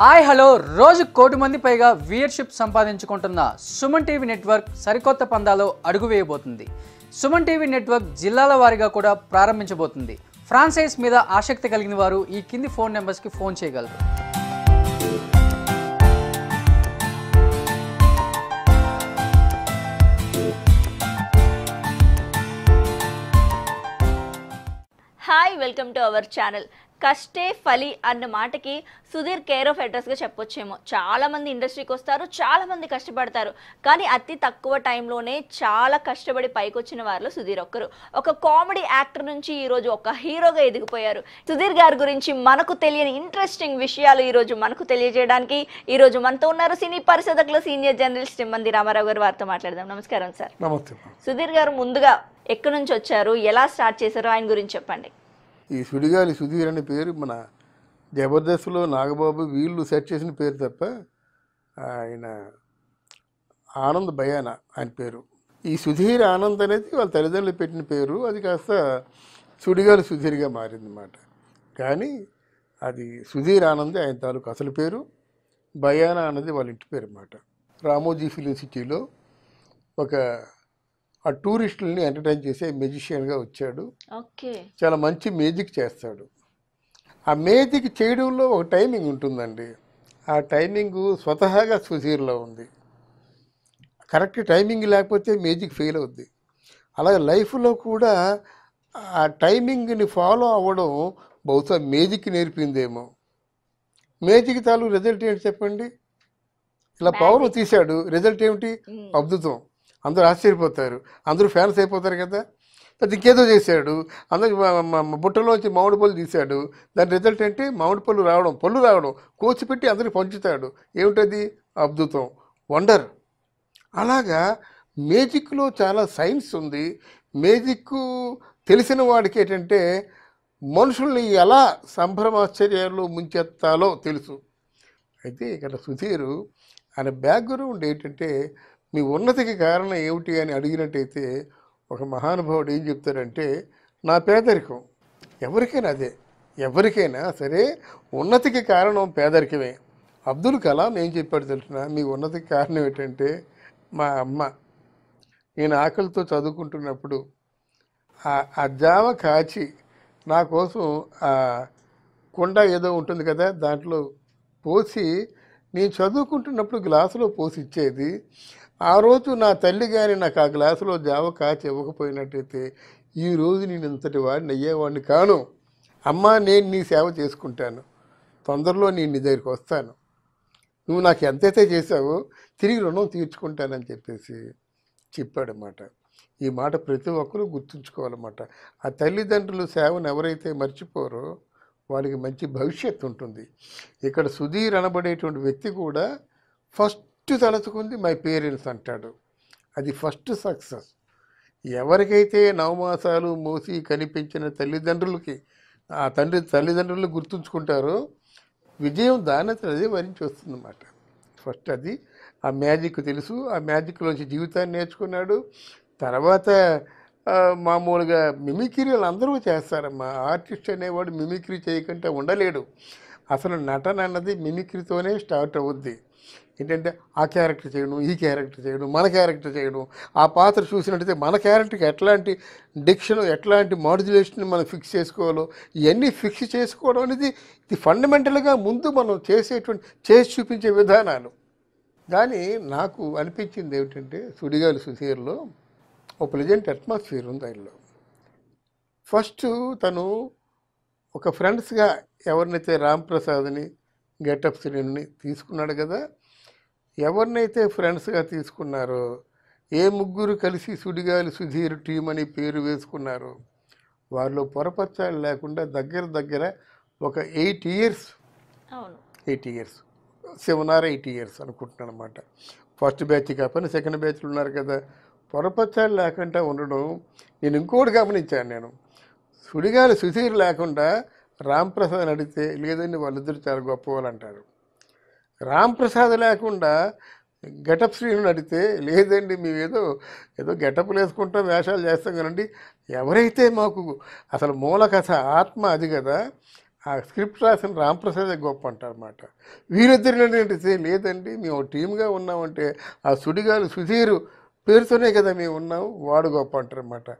hi hello రోజు కోటి మంది పైగా వ్యూయర్షిప్ సంపాదించుకుంటున్న సుమన్ టీవీ నెట్వర్క్ సరికొత్త పందాలో అడుగు వేయబోతుంది సుమన్ టీవీ నెట్వర్క్ జిల్లాల వారీగా కూడా ప్రారంభించబోతుంది ఫ్రాన్సైజ్ మీద ఆసక్తి కలిగిన వారు ఈ కింది ఫోన్ నెంబర్స్కి ఫోన్ చేయగలరు hi welcome to our channel కష్టే ఫలి అన్న మాటకి సుధీర్ కేర్ ఆఫ్ అడ్రస్గా చెప్పొచ్చేమో చాలామంది ఇండస్ట్రీకి వస్తారు చాలామంది కష్టపడతారు కానీ అతి తక్కువ టైంలోనే చాలా కష్టపడి పైకి వచ్చిన వారిలో సుధీర్ ఒక్కరు ఒక కామెడీ యాక్టర్ నుంచి ఈరోజు ఒక హీరోగా ఎదిగిపోయారు సుధీర్ గారి గురించి మనకు తెలియని ఇంట్రెస్టింగ్ విషయాలు ఈరోజు మనకు తెలియజేయడానికి ఈరోజు మనతో ఉన్నారు సినీ పరిశోధకులు సీనియర్ జర్నలిస్ట్ మంది రామారావు గారు వారితో మాట్లాడదాం నమస్కారం సార్ సుధీర్ గారు ముందుగా ఎక్కడి నుంచి వచ్చారు ఎలా స్టార్ట్ చేశారు ఆయన గురించి చెప్పండి ఈ సుడిగాలి సుధీర్ అనే పేరు మన జబర్దస్త్లో నాగబాబు వీళ్ళు సెట్ చేసిన పేరు తప్ప ఆయన ఆనంద్ భయాన ఆయన పేరు ఈ సుధీర్ ఆనంద్ అనేది వాళ్ళ తల్లిదండ్రులు పెట్టిన పేరు అది కాస్త సుడిగాలి సుధీర్గా మారిందన్నమాట కానీ అది సుధీర్ ఆనంద్ ఆయన తాలూకు అసలు పేరు భయాన అన్నది వాళ్ళ ఇంటి పేరు అన్నమాట రామోజీ ఫిలిం సిటీలో ఒక ఆ టూరిస్టులని ఎంటర్టైన్ చేసే మ్యూజిషియన్గా వచ్చాడు చాలా మంచి మ్యూజిక్ చేస్తాడు ఆ మ్యూజిక్ చేయడంలో ఒక టైమింగ్ ఉంటుందండి ఆ టైమింగ్ స్వతహాగా సుధీర్లో ఉంది కరెక్ట్ టైమింగ్ లేకపోతే మ్యూజిక్ ఫెయిల్ అవుద్ది అలాగే లైఫ్లో కూడా ఆ టైమింగ్ని ఫాలో అవ్వడం బహుశా మ్యూజిక్ నేర్పిందేమో మ్యూజిక్ తాలూ రిజల్ట్ ఏంటి చెప్పండి ఇలా పవర్ తీశాడు రిజల్ట్ ఏమిటి అద్భుతం అందరూ ఆశ్చర్యపోతారు అందరూ ఫ్యాన్స్ అయిపోతారు కదా ఇంకేదో చేశాడు అందరికి బుట్టలోంచి మామిడి పళ్ళు తీశాడు దాని రిజల్ట్ ఏంటి మామిడి పళ్ళు రావడం పళ్ళు రావడం కోచిపెట్టి అందరికి పంచుతాడు ఏమిటది అద్భుతం వండర్ అలాగా మేజిక్లో చాలా సైన్స్ ఉంది మేజిక్ తెలిసిన వాడికి ఏంటంటే మనుషుల్ని ఎలా సంభ్రమాశ్చర్యాలు ముంచెత్తాలో తెలుసు అయితే ఇక్కడ సుధీరు ఆయన బ్యాక్గ్రౌండ్ ఏంటంటే మీ ఉన్నతికి కారణం ఏమిటి అని అడిగినట్టయితే ఒక మహానుభావుడు ఏం చెప్తారంటే నా పేదరికం ఎవరికైనా అదే ఎవరికైనా సరే ఉన్నతికి కారణం పేదరికమే అబ్దుల్ కలాం ఏం చెప్పాడు తెలిసిన మీ ఉన్నతికి కారణం ఏంటంటే మా అమ్మ నేను ఆకలితో చదువుకుంటున్నప్పుడు ఆ జామ కాచి నా కోసం ఆ కుండ ఏదో ఉంటుంది కదా దాంట్లో పోసి నేను చదువుకుంటున్నప్పుడు గ్లాసులో పోసి ఇచ్చేది ఆ రోజు నా తల్లి కానీ నాకు ఆ గ్లాసులో జావ కాచి ఇవ్వకపోయినట్టయితే ఈ రోజు నేను ఇంతటి వాడిని అయ్యేవాడిని కాను అమ్మ నేను నీ సేవ చేసుకుంటాను తొందరలో నేను నీ దగ్గరికి వస్తాను నువ్వు నాకు ఎంతైతే చేశావో తిరిగి రుణం తీర్చుకుంటానని చెప్పేసి చెప్పాడనమాట ఈ మాట ప్రతి ఒక్కరూ గుర్తుంచుకోవాలన్నమాట ఆ తల్లిదండ్రులు సేవను ఎవరైతే మర్చిపోరో వాళ్ళకి మంచి భవిష్యత్తు ఉంటుంది ఇక్కడ సుధీర్ అనబడేటువంటి వ్యక్తి కూడా ఫస్ట్ ఫస్ట్ తలుచుకుంది మై పేరెంట్స్ అంటాడు అది ఫస్ట్ సక్సెస్ ఎవరికైతే నవమాసాలు మోసి కనిపించిన తల్లిదండ్రులకి ఆ తండ్రి తల్లిదండ్రులు గుర్తుంచుకుంటారో విజయం దానంతటదే వరించి వస్తుందన్నమాట ఫస్ట్ అది ఆ మ్యాజిక్ తెలుసు ఆ మ్యాజిక్లోంచి జీవితాన్ని నేర్చుకున్నాడు తర్వాత మామూలుగా మిమిక్రీలు అందరూ చేస్తారమ్మా ఆర్టిస్ట్ అనేవాడు మిమిక్రీ చేయకుండా ఉండలేడు అసలు నటన అన్నది మిమిక్రీతోనే స్టార్ట్ అవుద్ది ఏంటంటే ఆ క్యారెక్టర్ చేయడం ఈ క్యారెక్టర్ చేయడం మన క్యారెక్టర్ చేయడం ఆ పాత్ర చూసినట్టయితే మన క్యారెక్టర్కి ఎట్లాంటి డిక్షన్ ఎట్లాంటి మాడ్యులేషన్ మనం ఫిక్స్ చేసుకోవాలో ఇవన్నీ ఫిక్స్ చేసుకోవడం అనేది ఇది ఫండమెంటల్గా ముందు మనం చేసేటువంటి చేసి చూపించే విధానాలు కానీ నాకు అనిపించింది ఏమిటంటే సుడిగాలి సుధీర్లో ఒక ప్రజెంట్ అట్మాస్ఫియర్ ఉంది ఆయనలో ఫస్ట్ తను ఒక ఫ్రెండ్స్గా ఎవరినైతే రామ్ ప్రసాద్ని గెటప్ శ్రేణిని తీసుకున్నాడు కదా ఎవరినైతే ఫ్రెండ్స్గా తీసుకున్నారో ఏ ముగ్గురు కలిసి సుడిగాలి సుధీర్ టీం అని పేరు వేసుకున్నారో వాళ్ళు పొరపచ్చాలు లేకుండా దగ్గర దగ్గర ఒక eight years eight years seven or eight years అనుకుంటున్నాను అనమాట ఫస్ట్ బ్యాచ్ కాకపోయినా సెకండ్ బ్యాచ్లు ఉన్నారు కదా పొరపచ్చాలు లేకుండా ఉండడం నేను ఇంకోటి గమనించాను నేను సుడిగాలి సుధీర్ లేకుండా రాంప్రసాద్ అడిగితే లేదని వాళ్ళిద్దరు చాలా గొప్పవాళ్ళు అంటారు రాంప్రసాద్ లేకుండా గెటప్ శ్రీను అడిగితే లేదండి మేమేదో ఏదో గెటప్ వేసుకుంటాం వేషాలు చేస్తాం కదండి ఎవరైతే మాకు అసలు మూల కథ ఆత్మ అది కదా ఆ స్క్రిప్ట్ రాసిన రాంప్రసాదే గొప్ప అంటారన్నమాట వీరిద్దరిని అంటే లేదండి మేము టీమ్గా ఉన్నామంటే ఆ సుడిగాలు సుధీరు పేరుతోనే కదా మేము ఉన్నాం వాడు గొప్ప అంటారన్నమాట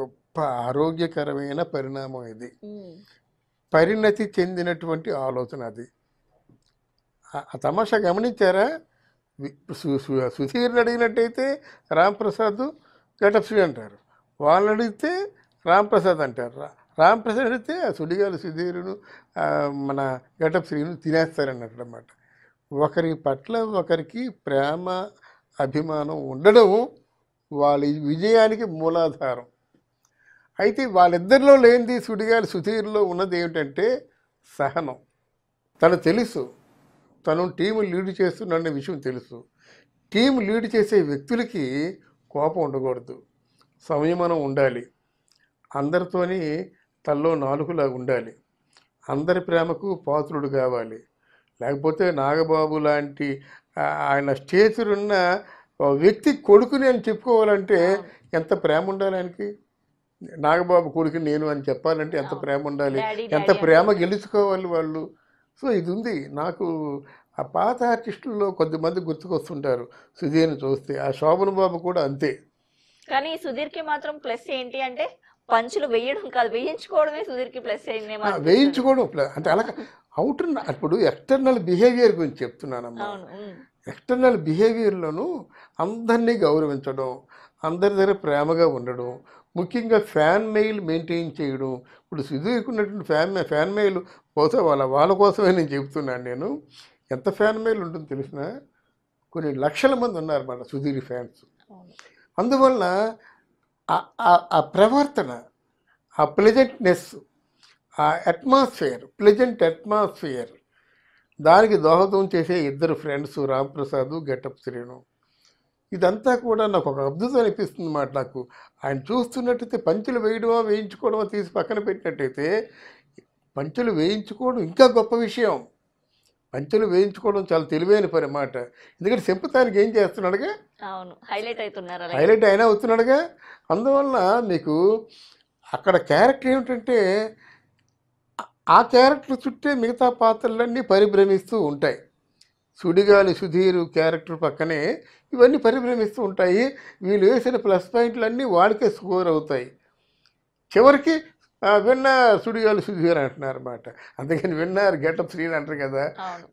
గొప్ప ఆరోగ్యకరమైన పరిణామం ఇది పరిణతి చెందినటువంటి ఆలోచన అది ఆ తమాషా గమనించారా సుధీర్ని అడిగినట్టయితే రాంప్రసాద్ గటప్శ్రీ అంటారు వాళ్ళని అడిగితే రాంప్రసాద్ అంటారు రా రాంప్రసాద్ అడిగితే ఆ సుడిగాలు సుధీరును మన గటప్శ్రీను తినేస్తారన్నట్టు అనమాట ఒకరి పట్ల ఒకరికి ప్రేమ అభిమానం ఉండడం వాళ్ళ విజయానికి మూలాధారం అయితే వాళ్ళిద్దరిలో లేనిది సుడిగాలి సుధీర్లో ఉన్నది ఏమిటంటే సహనం తను తెలుసు తను టీం లీడ్ చేస్తున్న విషయం తెలుసు టీం లీడ్ చేసే వ్యక్తులకి కోపం ఉండకూడదు సంయమనం ఉండాలి అందరితోని తల్లో నాలుగులా ఉండాలి అందరి ప్రేమకు పాత్రుడు కావాలి లేకపోతే నాగబాబు లాంటి ఆయన స్టేచరున్న ఉన్న వ్యక్తి కొడుకుని అని చెప్పుకోవాలంటే ఎంత ప్రేమ ఉండాలి ఆయనకి నాగబాబు కొడుకు నేను అని చెప్పాలంటే ఎంత ప్రేమ ఉండాలి ఎంత ప్రేమ గెలుచుకోవాలి వాళ్ళు సో ఇది ఉంది నాకు ఆ పాత ఆర్టిస్టుల్లో కొద్దిమంది గుర్తుకొస్తుంటారు సుధీర్ని చూస్తే ఆ శోభన్ బాబు కూడా అంతే కానీ సుధీర్కి మాత్రం ప్లస్ ఏంటి అంటే పంచులు వేయడం కాదు వేయించుకోవడమే సుధీర్కి ప్లస్ వేయించుకోవడం అంటే అలా అవుటర్ అప్పుడు ఎక్స్టర్నల్ బిహేవియర్ గురించి చెప్తున్నానమ్మా ఎక్స్టర్నల్ బిహేవియర్లోనూ అందరినీ గౌరవించడం అందరి దగ్గర ప్రేమగా ఉండడం ముఖ్యంగా ఫ్యాన్ మెయిల్ మెయింటైన్ చేయడం ఇప్పుడు ఉన్నటువంటి ఫ్యాన్ ఫ్యాన్ మెయిల్ కోసం వాళ్ళ వాళ్ళ కోసమే నేను చెబుతున్నాను నేను ఎంత ఫ్యాన్ మెయిల్ ఉంటుందో తెలిసిన కొన్ని లక్షల మంది ఉన్నారన్నమాట సుధీర్ ఫ్యాన్స్ అందువలన ఆ ప్రవర్తన ఆ ప్లెజెంట్నెస్ ఆ అట్మాస్ఫియర్ ప్లెజెంట్ అట్మాస్ఫియర్ దానికి దోహదం చేసే ఇద్దరు ఫ్రెండ్స్ ప్రసాద్ గెటప్ శ్రీను ఇదంతా కూడా నాకు ఒక అద్భుతం అనిపిస్తుంది మాట నాకు ఆయన చూస్తున్నట్టయితే పంచులు వేయడమో వేయించుకోవడమో తీసి పక్కన పెట్టినట్టయితే పంచులు వేయించుకోవడం ఇంకా గొప్ప విషయం పంచెలు వేయించుకోవడం చాలా తెలివైన పని అన్నమాట ఎందుకంటే చెంపుతానికి ఏం చేస్తున్నాడుగా అవును హైలైట్ అవుతున్నారు హైలైట్ అయినా అవుతున్నాడుగా అందువల్ల నీకు అక్కడ క్యారెక్టర్ ఏమిటంటే ఆ క్యారెక్టర్ చుట్టే మిగతా పాత్రలన్నీ పరిభ్రమిస్తూ ఉంటాయి సుడిగాలి సుధీరు క్యారెక్టర్ పక్కనే ఇవన్నీ పరిభ్రమిస్తూ ఉంటాయి వీళ్ళు వేసిన ప్లస్ పాయింట్లన్నీ వాళ్ళకే స్కోర్ అవుతాయి చివరికి విన్న సుడిగాలి సుధీర్ అంటున్నారు అనమాట అందుకని విన్నారు గెటప్ శ్రీ అంటారు కదా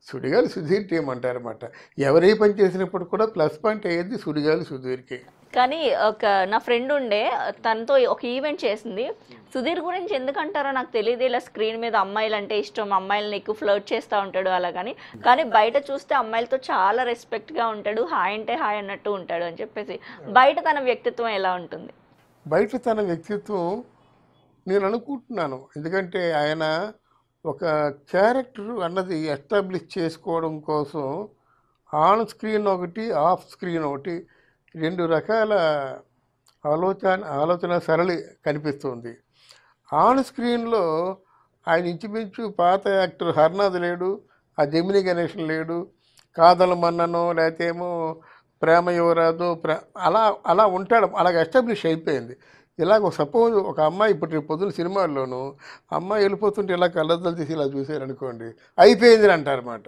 సుడిగాలి సుధీర్ టీం అంటారు అనమాట ఎవరే పని చేసినప్పుడు కూడా ప్లస్ పాయింట్ అయ్యేది సుడిగాలి సుధీర్కి కానీ ఒక నా ఫ్రెండ్ ఉండే తనతో ఒక ఈవెంట్ చేసింది సుధీర్ గురించి ఎందుకంటారో నాకు తెలియదు ఇలా స్క్రీన్ మీద అమ్మాయిలు అంటే ఇష్టం అమ్మాయిలని ఎక్కువ ఫ్లర్ట్ చేస్తూ ఉంటాడు అలా కానీ కానీ బయట చూస్తే అమ్మాయిలతో చాలా రెస్పెక్ట్గా ఉంటాడు హాయ్ అంటే హాయ్ అన్నట్టు ఉంటాడు అని చెప్పేసి బయట తన వ్యక్తిత్వం ఎలా ఉంటుంది బయట తన వ్యక్తిత్వం నేను అనుకుంటున్నాను ఎందుకంటే ఆయన ఒక క్యారెక్టర్ అన్నది ఎస్టాబ్లిష్ చేసుకోవడం కోసం ఆన్ స్క్రీన్ ఒకటి ఆఫ్ స్క్రీన్ ఒకటి రెండు రకాల ఆలోచన ఆలోచన సరళి కనిపిస్తుంది ఆన్ స్క్రీన్లో ఆయన ఇంచుమించు పాత యాక్టర్ హర్నాథ్ లేడు ఆ జమిని గణేషన్ లేడు కాదల మన్ననో లేకపోతే ప్రేమ యువరాజు ప్ర అలా అలా ఉంటాడు అలాగ ఎస్టాబ్లిష్ అయిపోయింది ఇలాగ సపోజ్ ఒక అమ్మాయి ఇప్పుడు రేపు పొద్దున సినిమాల్లోనూ అమ్మాయి వెళ్ళిపోతుంటే ఇలా కళ్ళద్దలు తీసి ఇలా చూశారనుకోండి అయిపోయింది అంటారన్నమాట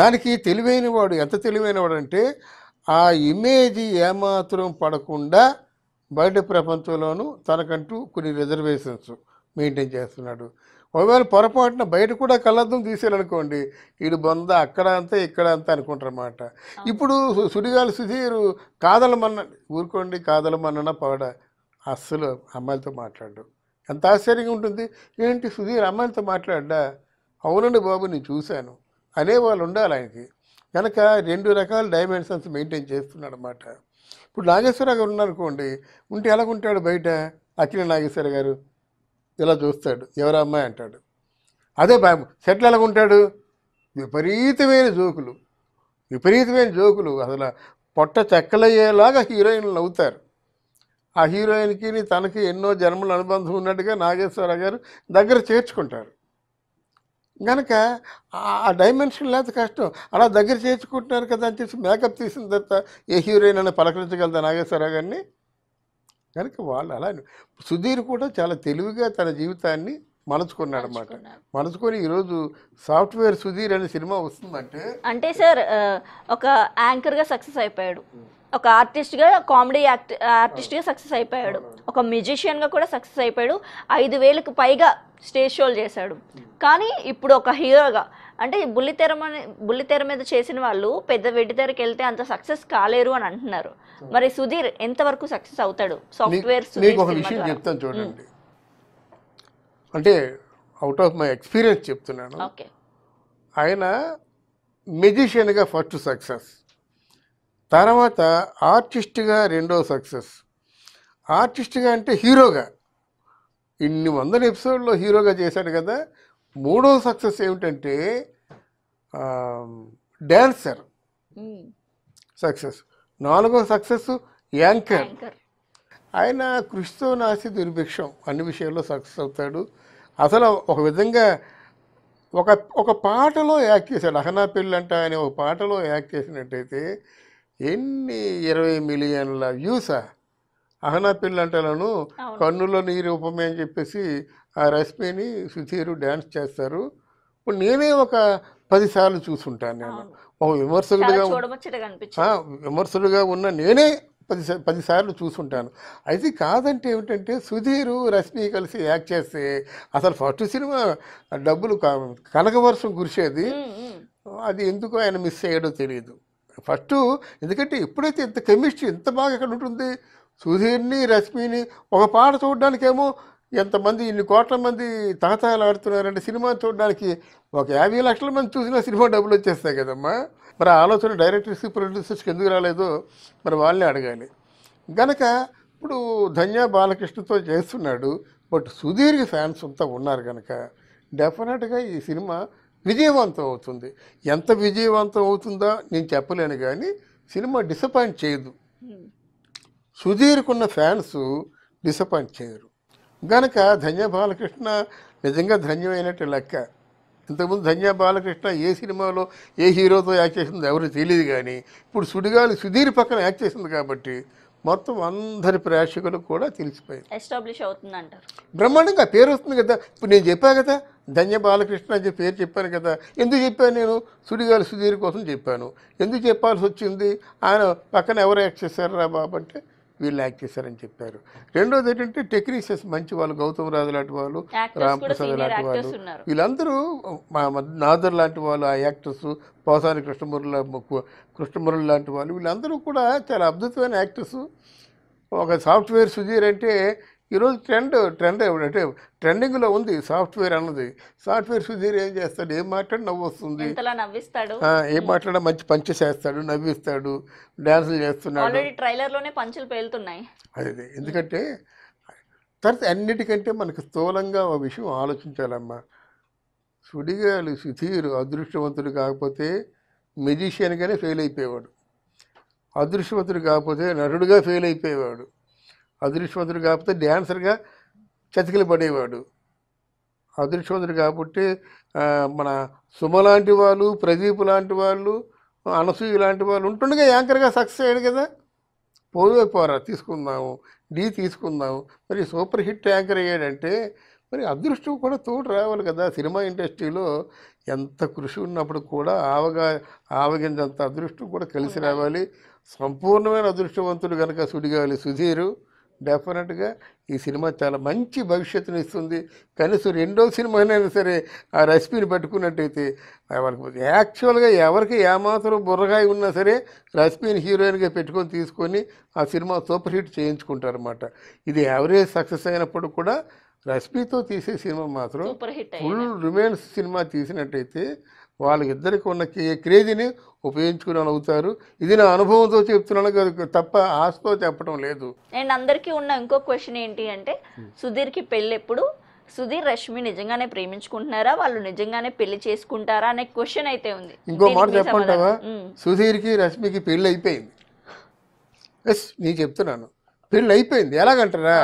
దానికి తెలివైన వాడు ఎంత తెలివైన వాడు అంటే ఆ ఇమేజ్ ఏమాత్రం పడకుండా బయట ప్రపంచంలోనూ తనకంటూ కొన్ని రిజర్వేషన్స్ మెయింటైన్ చేస్తున్నాడు ఒకవేళ పొరపాటున బయట కూడా కళ్ళద్దం తీసేయాలనుకోండి వీడు బొంద అక్కడ అంతా ఇక్కడ అంతా అనుకుంటారన్నమాట ఇప్పుడు సుడిగాలి సుధీరు కాదలమన్న ఊరుకోండి కాదలమన్న పాడ అస్సలు అమ్మాయిలతో మాట్లాడు ఎంత ఆశ్చర్యంగా ఉంటుంది ఏంటి సుధీర్ అమ్మాయిలతో మాట్లాడా అవునండి బాబు నేను చూశాను అనేవాళ్ళు ఉండాలి ఆయనకి కనుక రెండు రకాల డైమెన్షన్స్ మెయింటైన్ చేస్తున్నాడు అనమాట ఇప్పుడు నాగేశ్వర గారు ఉన్నారనుకోండి ఉంటే ఎలాగుంటాడు బయట అఖిల నాగేశ్వర గారు ఇలా చూస్తాడు ఎవరా అమ్మాయి అంటాడు అదే భయం సెటిల్ ఎలాగుంటాడు విపరీతమైన జోకులు విపరీతమైన జోకులు అసలు పొట్ట చెక్కలయ్యేలాగా హీరోయిన్లు నవ్వుతారు ఆ హీరోయిన్కి తనకి ఎన్నో జన్మల అనుబంధం ఉన్నట్టుగా నాగేశ్వర గారు దగ్గర చేర్చుకుంటారు కనుక ఆ డైమెన్షన్ లేదు కష్టం అలా దగ్గర చేర్చుకుంటున్నారు కదా అని చెప్పి మేకప్ తీసిన తర్వాత ఏ హీరోయిన్ అని పలకరించగలదా నాగేశ్వరరావు గారిని కనుక వాళ్ళు అలా సుధీర్ కూడా చాలా తెలివిగా తన జీవితాన్ని మలుచుకున్నాడు అనమాట మలుచుకొని ఈరోజు సాఫ్ట్వేర్ సుధీర్ అనే సినిమా వస్తుందంటే అంటే సార్ ఒక యాంకర్గా సక్సెస్ అయిపోయాడు ఒక ఆర్టిస్ట్గా కామెడీ యాక్ట్ ఆర్టిస్ట్గా సక్సెస్ అయిపోయాడు ఒక మ్యూజిషియన్గా కూడా సక్సెస్ అయిపోయాడు ఐదు వేలకు పైగా స్టేజ్ షోలు చేశాడు కానీ ఇప్పుడు ఒక హీరోగా అంటే బుల్లితెర బుల్లితెర మీద చేసిన వాళ్ళు పెద్ద వెడ్డితెరకి వెళ్తే అంత సక్సెస్ కాలేరు అని అంటున్నారు మరి సుధీర్ ఎంతవరకు సక్సెస్ అవుతాడు సాఫ్ట్వేర్ విషయం చెప్తాను చూడండి అంటే అవుట్ ఆఫ్ మై ఎక్స్పీరియన్స్ చెప్తున్నాను ఆయన మెజిషియన్గా ఫస్ట్ సక్సెస్ తర్వాత ఆర్టిస్ట్గా రెండో సక్సెస్ ఆర్టిస్ట్గా అంటే హీరోగా ఇన్ని వందల ఎపిసోడ్లో హీరోగా చేశాడు కదా మూడో సక్సెస్ ఏమిటంటే డ్యాన్సర్ సక్సెస్ నాలుగో సక్సెస్ యాంకర్ ఆయన కృషితో నాసి దుర్భిక్షం అన్ని విషయాల్లో సక్సెస్ అవుతాడు అసలు ఒక విధంగా ఒక ఒక పాటలో యాక్ట్ చేశాడు అహనా పెళ్ళి అంటే ఆయన ఒక పాటలో యాక్ట్ చేసినట్టయితే ఎన్ని ఇరవై మిలియన్ల వ్యూసా అహనా పిల్లంటలను కన్నులో నీరు ఉపమే అని చెప్పేసి ఆ రశ్మిని సుధీరు డ్యాన్స్ చేస్తారు ఇప్పుడు నేనే ఒక పదిసార్లు చూసుంటాను నేను ఒక విమర్శకుడిగా విమర్శలుగా ఉన్న నేనే పది పదిసార్లు చూసుంటాను అయితే కాదంటే ఏమిటంటే సుధీరు రష్మి కలిసి యాక్ట్ చేస్తే అసలు ఫస్ట్ సినిమా డబ్బులు కనకవర్షం కురిసేది అది ఎందుకు ఆయన మిస్ అయ్యాడో తెలియదు ఫస్ట్ ఎందుకంటే ఎప్పుడైతే ఇంత కెమిస్ట్రీ ఇంత బాగా ఇక్కడ ఉంటుంది సుధీర్ని రశ్మిని ఒక పాట చూడడానికేమో ఎంతమంది ఇన్ని కోట్ల మంది తాతాలు ఆడుతున్నారంటే సినిమా చూడడానికి ఒక యాభై లక్షల మంది చూసిన సినిమా డబ్బులు వచ్చేస్తాయి కదమ్మా మరి ఆలోచన డైరెక్టర్స్ ప్రొడ్యూసర్స్కి ఎందుకు రాలేదో మరి వాళ్ళని అడగాలి గనక ఇప్పుడు ధన్య బాలకృష్ణతో చేస్తున్నాడు బట్ సుధీర్ఘ ఫ్యాన్స్ అంతా ఉన్నారు కనుక డెఫినెట్గా ఈ సినిమా విజయవంతం అవుతుంది ఎంత విజయవంతం అవుతుందా నేను చెప్పలేను కానీ సినిమా డిసప్పాయింట్ చేయదు సుధీర్కున్న ఫ్యాన్స్ డిసప్పాయింట్ చేయరు గనక ధన్య బాలకృష్ణ నిజంగా ధన్యమైనట్టు లెక్క ఇంతకుముందు ధన్య బాలకృష్ణ ఏ సినిమాలో ఏ హీరోతో యాక్ట్ చేసిందో ఎవరు తెలియదు కానీ ఇప్పుడు సుడిగాలి సుధీర్ పక్కన యాక్ట్ చేసింది కాబట్టి మొత్తం అందరి ప్రేక్షకులు కూడా తెలిసిపోయింది ఎస్టాబ్లిష్ అవుతుంది అంటారు బ్రహ్మాండంగా పేరు వస్తుంది కదా ఇప్పుడు నేను చెప్పాను కదా ధన్య బాలకృష్ణ అని పేరు చెప్పాను కదా ఎందుకు చెప్పాను నేను సుడిగాలి సుధీర్ కోసం చెప్పాను ఎందుకు చెప్పాల్సి వచ్చింది ఆయన పక్కన ఎవరు యాక్ట్ చేశారు రా బాబు అంటే వీళ్ళు యాక్ట్ చేశారని చెప్పారు రెండోది ఏంటంటే టెక్నీషియన్స్ మంచి వాళ్ళు గౌతమ్ రాజు లాంటి వాళ్ళు రామప్రసాద్ లాంటి వాళ్ళు వీళ్ళందరూ మా నాదర్ లాంటి వాళ్ళు ఆ యాక్టర్స్ పోసాని కృష్ణమురళ కృష్ణమురళి లాంటి వాళ్ళు వీళ్ళందరూ కూడా చాలా అద్భుతమైన యాక్టర్స్ ఒక సాఫ్ట్వేర్ సుధీర్ అంటే ఈరోజు ట్రెండ్ ట్రెండ్ అంటే ట్రెండింగ్లో ఉంది సాఫ్ట్వేర్ అన్నది సాఫ్ట్వేర్ సుధీర్ ఏం చేస్తాడు ఏం మాట్లాడి నవ్వు వస్తుంది ఏం మాట్లాడినా మంచి పంచ చేస్తాడు నవ్విస్తాడు డ్యాన్సులు చేస్తున్నాడు ట్రైలర్లోనే పంచులు పేలుతున్నాయి అదే ఎందుకంటే తర్వాత అన్నిటికంటే మనకు స్థూలంగా ఒక విషయం ఆలోచించాలమ్మా సుడిగాలు సుధీర్ అదృష్టవంతుడు కాకపోతే మెజిషియన్గానే ఫెయిల్ అయిపోయేవాడు అదృష్టవంతుడు కాకపోతే నటుడుగా ఫెయిల్ అయిపోయేవాడు అదృష్టవంతుడు కాకపోతే డ్యాన్సర్గా చతికిలు పడేవాడు అదృష్టవంతుడు కాబట్టి మన సుమ లాంటి వాళ్ళు ప్రదీప్ లాంటి వాళ్ళు అనసూయ లాంటి వాళ్ళు ఉంటుండగా యాంకర్గా సక్సెస్ అయ్యాడు కదా పోవే పోరా తీసుకుందాము డి తీసుకుందాము మరి సూపర్ హిట్ యాంకర్ అయ్యాడంటే మరి అదృష్టం కూడా తోడు రావాలి కదా సినిమా ఇండస్ట్రీలో ఎంత కృషి ఉన్నప్పుడు కూడా ఆవగా ఆవగిందంత అదృష్టం కూడా కలిసి రావాలి సంపూర్ణమైన అదృష్టవంతుడు కనుక సుడిగాలి సుధీరు డెఫినెట్గా ఈ సినిమా చాలా మంచి భవిష్యత్తును ఇస్తుంది కనీసం రెండో సినిమానైనా సరే ఆ రెసిపీని పట్టుకున్నట్టయితే వాళ్ళకి యాక్చువల్గా ఎవరికి ఏమాత్రం బుర్రగాయ ఉన్నా సరే రెసిపీని హీరోయిన్గా పెట్టుకొని తీసుకొని ఆ సినిమా సూపర్ హిట్ చేయించుకుంటారన్నమాట ఇది ఎవరేజ్ సక్సెస్ అయినప్పుడు కూడా రెసిపీతో తీసే సినిమా మాత్రం ఫుల్ రిమైన్స్ సినిమా తీసినట్టయితే వాళ్ళిద్దరికి ఉన్న క్రేజీని ఉపయోగించుకుని అవుతారు ఇది నా అనుభవంతో చెప్తున్నాను కదా తప్ప ఆశతో చెప్పడం లేదు అండ్ అందరికీ ఉన్న ఇంకో క్వశ్చన్ ఏంటి అంటే సుధీర్కి పెళ్ళి ఎప్పుడు సుధీర్ రష్మి నిజంగానే ప్రేమించుకుంటున్నారా వాళ్ళు నిజంగానే పెళ్లి చేసుకుంటారా అనే క్వశ్చన్ అయితే ఉంది ఇంకో మాట చెప్పంటావా సుధీర్కి రష్మికి పెళ్ళి అయిపోయింది ఎస్ నేను చెప్తున్నాను పెళ్ళి అయిపోయింది ఎలాగంటారా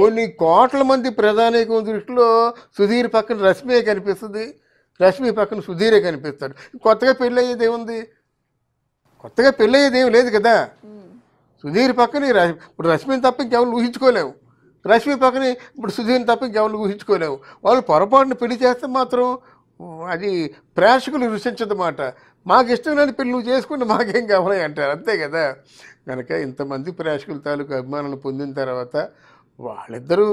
కొన్ని కోట్ల మంది ప్రధాని దృష్టిలో సుధీర్ పక్కన రష్మే కనిపిస్తుంది రష్మి పక్కన సుధీరే కనిపిస్తాడు కొత్తగా పెళ్ళి అయ్యేది ఏముంది కొత్తగా పెళ్ళయ్యేది లేదు కదా సుధీర్ పక్కన ఇప్పుడు రశ్మిని తప్ప ఇంకెవరు ఊహించుకోలేము రశ్మి పక్కన ఇప్పుడు సుధీర్ని తప్ప ఇంకెవరు ఊహించుకోలేము వాళ్ళు పొరపాటును పెళ్లి చేస్తే మాత్రం అది ప్రేక్షకులు రుచించదన్నమాట మాకు ఇష్టం లేని పెళ్ళి చేసుకుంటే మాకేం కావాలి అంటారు అంతే కదా కనుక ఇంతమంది ప్రేక్షకుల తాలూకు అభిమానులు పొందిన తర్వాత వాళ్ళిద్దరూ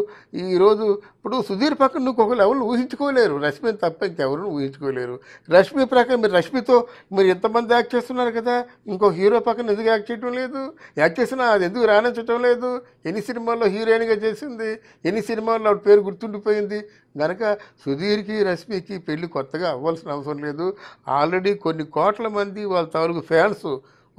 ఈరోజు ఇప్పుడు సుధీర్ పక్కన నువ్వు ఒక లెవెల్ ఊహించుకోలేరు రష్మిని తప్ప ఇంకెవరు ఊహించుకోలేరు రష్మి ప్రకారం మీరు రష్మితో మీరు ఎంతమంది యాక్ట్ చేస్తున్నారు కదా ఇంకో హీరో పక్కన ఎందుకు యాక్ట్ చేయటం లేదు యాక్ట్ చేసినా అది ఎందుకు రాణించడం లేదు ఎన్ని సినిమాల్లో హీరోయిన్గా చేసింది ఎన్ని సినిమాల్లో ఆవిడ పేరు గుర్తుండిపోయింది కనుక సుధీర్కి రష్మికి పెళ్ళి కొత్తగా అవ్వాల్సిన అవసరం లేదు ఆల్రెడీ కొన్ని కోట్ల మంది వాళ్ళ తాలూకు ఫ్యాన్స్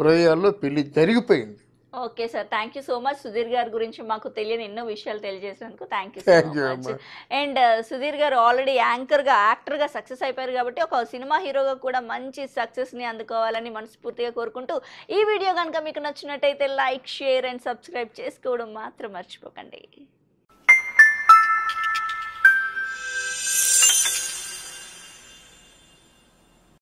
హృదయాల్లో పెళ్ళి జరిగిపోయింది okay sir thank you so much Sudheer గారి గురించి మాకు తెలియని ఎన్నో విషయాలు తెలియజేసినందుకు thank you so much and uh, Sudheer garu already anchor గా యాక్టర్ గా సక్సెస్ అయిపోయారు కాబట్టి ఒక సినిమా హీరోగా కూడా మంచి సక్సెస్ ని అందుకోవాలని మనస్ఫూర్తిగా కోరుకుంటూ ఈ వీడియో కనుక మీకు నచ్చినట్టయితే లైక్ షేర్ అండ్ సబ్స్క్రైబ్ చేసుకోవడం మాత్రం మర్చిపోకండి